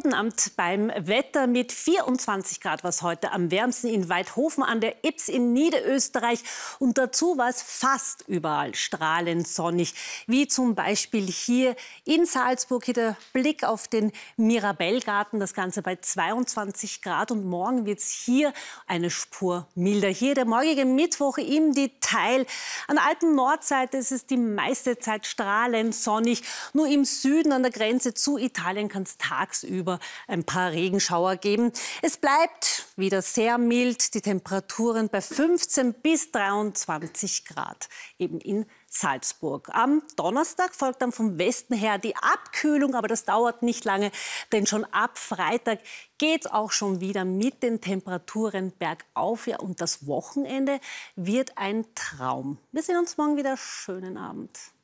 Guten beim Wetter mit 24 Grad war es heute am wärmsten in Weidhofen an der Ips in Niederösterreich. Und dazu war es fast überall strahlend sonnig, wie zum Beispiel hier in Salzburg. Hier der Blick auf den Mirabellgarten, das Ganze bei 22 Grad. Und morgen wird es hier eine Spur milder. Hier der morgige Mittwoch im Detail. An der alten Nordseite ist es die meiste Zeit strahlend sonnig. Nur im Süden an der Grenze zu Italien kann es tagsüber tagsüber ein paar Regenschauer geben. Es bleibt wieder sehr mild, die Temperaturen bei 15 bis 23 Grad, eben in Salzburg. Am Donnerstag folgt dann vom Westen her die Abkühlung, aber das dauert nicht lange, denn schon ab Freitag geht es auch schon wieder mit den Temperaturen bergauf. Ja, und das Wochenende wird ein Traum. Wir sehen uns morgen wieder. Schönen Abend.